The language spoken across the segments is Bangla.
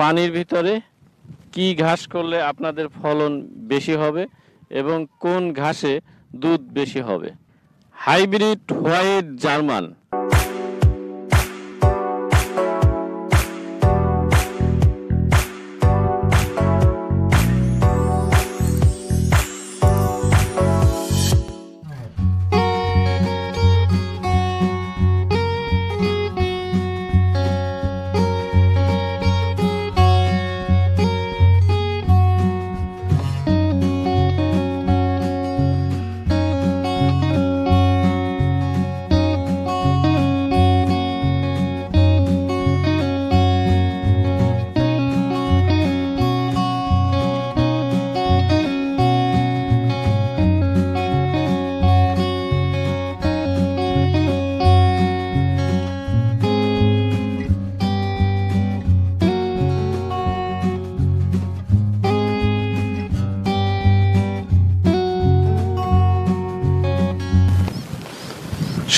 পানির ভিতরে কি ঘাস করলে আপনাদের ফলন বেশি হবে এবং কোন ঘাসে দুধ বেশি হবে হাইব্রিড হোয়াইট জার্মান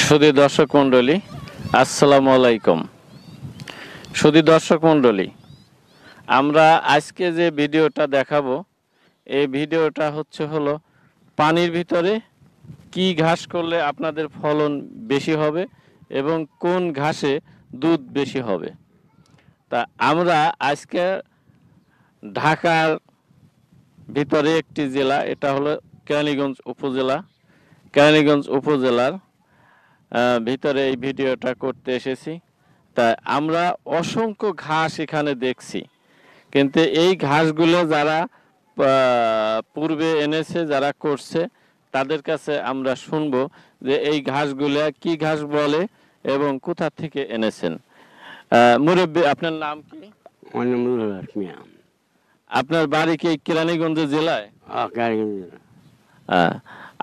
সুদী দর্শক মণ্ডলী আসসালামু আলাইকুম সুদী দর্শক মণ্ডলী আমরা আজকে যে ভিডিওটা দেখাবো এই ভিডিওটা হচ্ছে হলো পানির ভিতরে কি ঘাস করলে আপনাদের ফলন বেশি হবে এবং কোন ঘাসে দুধ বেশি হবে তা আমরা আজকে ঢাকার ভিতরে একটি জেলা এটা হলো কেরানীগঞ্জ উপজেলা কেরানীগঞ্জ উপজেলার ভিতরে এই ভিডিওটা করতে এসেছি তা আমরা অসংখ্য ঘাস এখানে দেখছি কিন্তু এই ঘাসগুলো যারা পূর্বে এনেছে যারা করছে তাদের কাছে আমরা শুনব যে এই ঘাসগুলা কি ঘাস বলে এবং কোথা থেকে এনেছেন মুরব্বী আপনার নাম কি আপনার বাড়ি কি কেরানীগঞ্জ জেলায়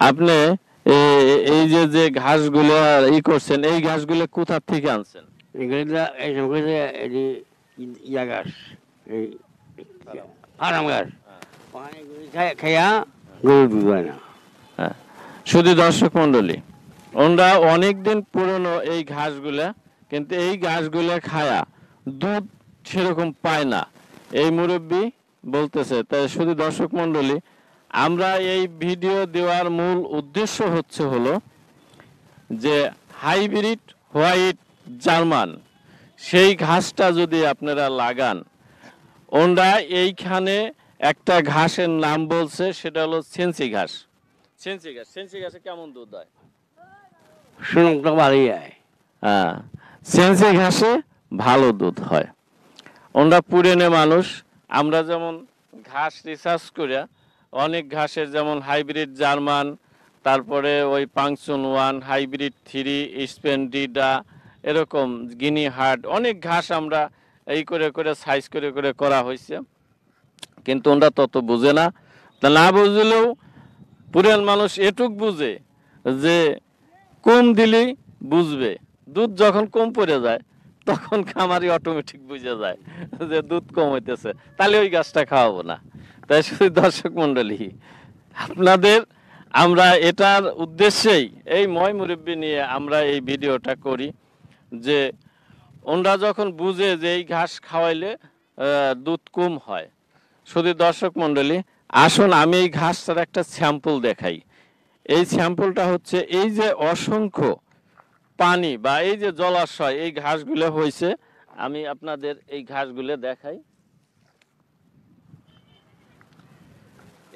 আপনি এই যে যে ঘাসগুলো ই করছেন এই ঘাসগুলো কোথা থেকে আনছেন ইয়া ঘাস আরাম খাইয়া গরু হ্যাঁ, শুধু দর্শক মন্ডলী ওনরা অনেকদিন পুরনো এই ঘাসগুলা কিন্তু এই ঘাসগুলা খায়া দুধ সেরকম পায় না এই মুরব্বী বলতেছে তাই শুধু দর্শক মন্ডলী আমরা এই ভিডিও দেওয়ার মূল উদ্দেশ্য হচ্ছে হলো যে হাইব্রিড হোয়াইট জার্মান সেই ঘাসটা যদি আপনারা লাগান ওনরা এইখানে একটা ঘাসের নাম বলছে সেটা হলো সেন্সি ঘাস সেন্সি ঘাস সেন্সি ঘাসে কেমন দুধ হয় সুনামটা বাড়ি যায় হ্যাঁ সেন্সি ঘাসে ভালো দুধ হয় ওনরা পুরেনে মানুষ আমরা যেমন ঘাস রিসার্চ করিয়া অনেক ঘাসের যেমন হাইব্রিড জার্মান তারপরে ওই পাংচুন ওয়ান হাইব্রিড থ্রি স্পেন্ডিডা এরকম গিনি হার্ট অনেক ঘাস আমরা এই করে করে সাইজ করে করে করা হয়েছে কিন্তু ওরা তত বুঝে না তা না বুঝলেও পুরান মানুষ এটুক বুঝে যে কম দিলেই বুঝবে দুধ যখন কম পড়ে যায় তখন খামারি অটোমেটিক বুঝে যায় যে দুধ কম হইতেছে তাহলে ওই গাছটা খাওয়াবো না তাই শুধু দর্শক মণ্ডলী আপনাদের আমরা এটার উদ্দেশ্যেই এই ময় মুরব্বী নিয়ে আমরা এই ভিডিওটা করি যে ওনরা যখন বুঝে যে এই ঘাস খাওয়াইলে দুধ কম হয় শুধু দর্শক মন্ডলী আসুন আমি এই ঘাসটার একটা স্যাম্পল দেখাই এই স্যাম্পলটা হচ্ছে এই যে অসংখ্য পানি বা এই যে জলাশয় এই ঘাসগুলো হয়েছে আমি আপনাদের এই ঘাসগুলো দেখাই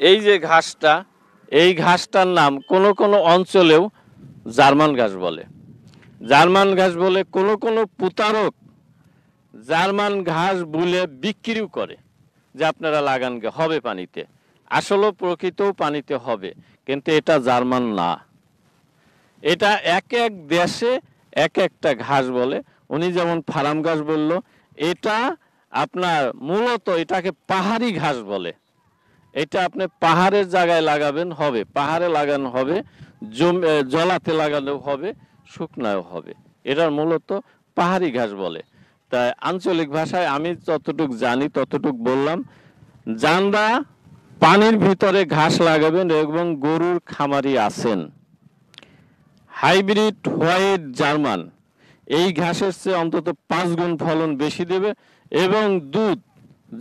এই যে ঘাসটা এই ঘাসটার নাম কোনো কোনো অঞ্চলেও জার্মান ঘাস বলে জার্মান ঘাস বলে কোনো কোনো প্রতারক জার্মান ঘাস বলে বিক্রিও করে যে আপনারা লাগান হবে পানিতে আসলেও প্রকৃতও পানিতে হবে কিন্তু এটা জার্মান না এটা এক এক দেশে এক একটা ঘাস বলে উনি যেমন ফার্ম ঘাস বলল এটা আপনার মূলত এটাকে পাহাড়ি ঘাস বলে এটা আপনি পাহাড়ের জায়গায় লাগাবেন হবে পাহাড়ে লাগানো হবে জলাতে লাগানো হবে শুকনায় হবে এটার মূলত পাহাড়ি ঘাস বলে তাই আঞ্চলিক ভাষায় আমি যতটুক জানি ততটুক বললাম জানরা পানির ভিতরে ঘাস লাগাবেন এবং গরুর খামারি আছেন হাইব্রিড হোয়াইট জার্মান এই ঘাসের চেয়ে অন্তত পাঁচ গুণ ফলন বেশি দেবে এবং দুধ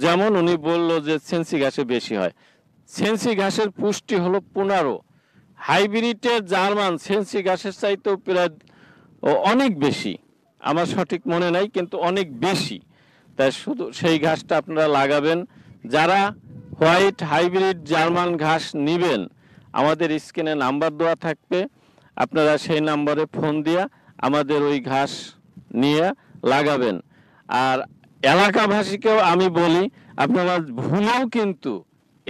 যেমন উনি বলল যে সেন্সি ঘাসে বেশি হয় সেন্সি ঘাসের পুষ্টি হলো পনেরো হাইব্রিডের জার্মান সেন্সি ঘাসের চাইতেও প্রায় অনেক বেশি আমার সঠিক মনে নাই কিন্তু অনেক বেশি তাই শুধু সেই ঘাসটা আপনারা লাগাবেন যারা হোয়াইট হাইব্রিড জার্মান ঘাস নেবেন আমাদের স্ক্রিনে নাম্বার দেওয়া থাকবে আপনারা সেই নাম্বারে ফোন দিয়া আমাদের ওই ঘাস নিয়ে লাগাবেন আর এলাকাভাষীকেও আমি বলি আপনারা ভুলেও কিন্তু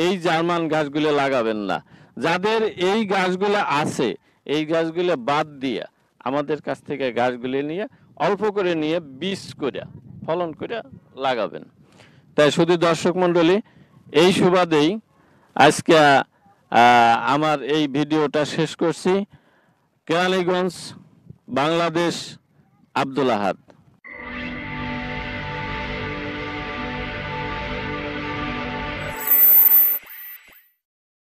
এই জার্মান গাছগুলো লাগাবেন না যাদের এই গাছগুলো আছে এই গাছগুলো বাদ দিয়া আমাদের কাছ থেকে গাছগুলি নিয়ে অল্প করে নিয়ে বীজ করে ফলন করে লাগাবেন তাই শুধু দর্শক মণ্ডলী এই সুবাদেই আজকে আমার এই ভিডিওটা শেষ করছি কেরানীগঞ্জ বাংলাদেশ আব্দুল আহাদ